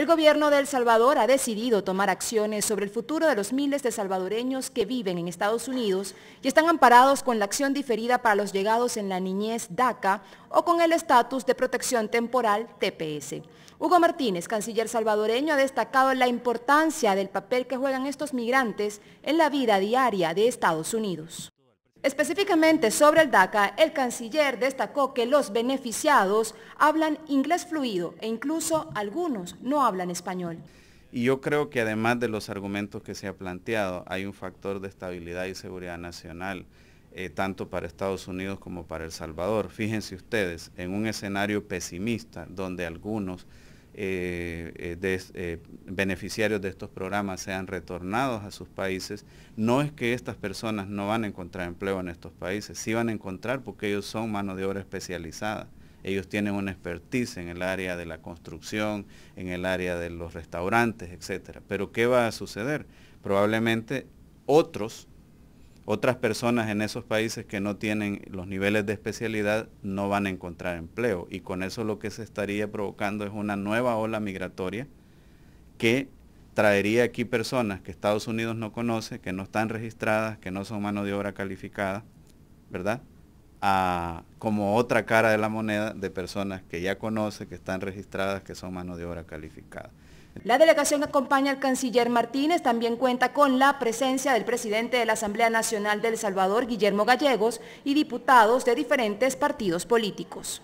El gobierno de El Salvador ha decidido tomar acciones sobre el futuro de los miles de salvadoreños que viven en Estados Unidos y están amparados con la acción diferida para los llegados en la niñez DACA o con el estatus de protección temporal TPS. Hugo Martínez, canciller salvadoreño, ha destacado la importancia del papel que juegan estos migrantes en la vida diaria de Estados Unidos. Específicamente sobre el DACA, el canciller destacó que los beneficiados hablan inglés fluido e incluso algunos no hablan español. Y yo creo que además de los argumentos que se ha planteado, hay un factor de estabilidad y seguridad nacional, eh, tanto para Estados Unidos como para El Salvador. Fíjense ustedes, en un escenario pesimista, donde algunos eh, eh, eh, beneficiarios de estos programas sean retornados a sus países, no es que estas personas no van a encontrar empleo en estos países, sí van a encontrar porque ellos son mano de obra especializada. Ellos tienen una expertise en el área de la construcción, en el área de los restaurantes, etc. Pero ¿qué va a suceder? Probablemente otros otras personas en esos países que no tienen los niveles de especialidad no van a encontrar empleo y con eso lo que se estaría provocando es una nueva ola migratoria que traería aquí personas que Estados Unidos no conoce, que no están registradas, que no son mano de obra calificada, ¿verdad? como otra cara de la moneda de personas que ya conoce, que están registradas, que son mano de obra calificada. La delegación que acompaña al canciller Martínez también cuenta con la presencia del presidente de la Asamblea Nacional del El Salvador, Guillermo Gallegos, y diputados de diferentes partidos políticos.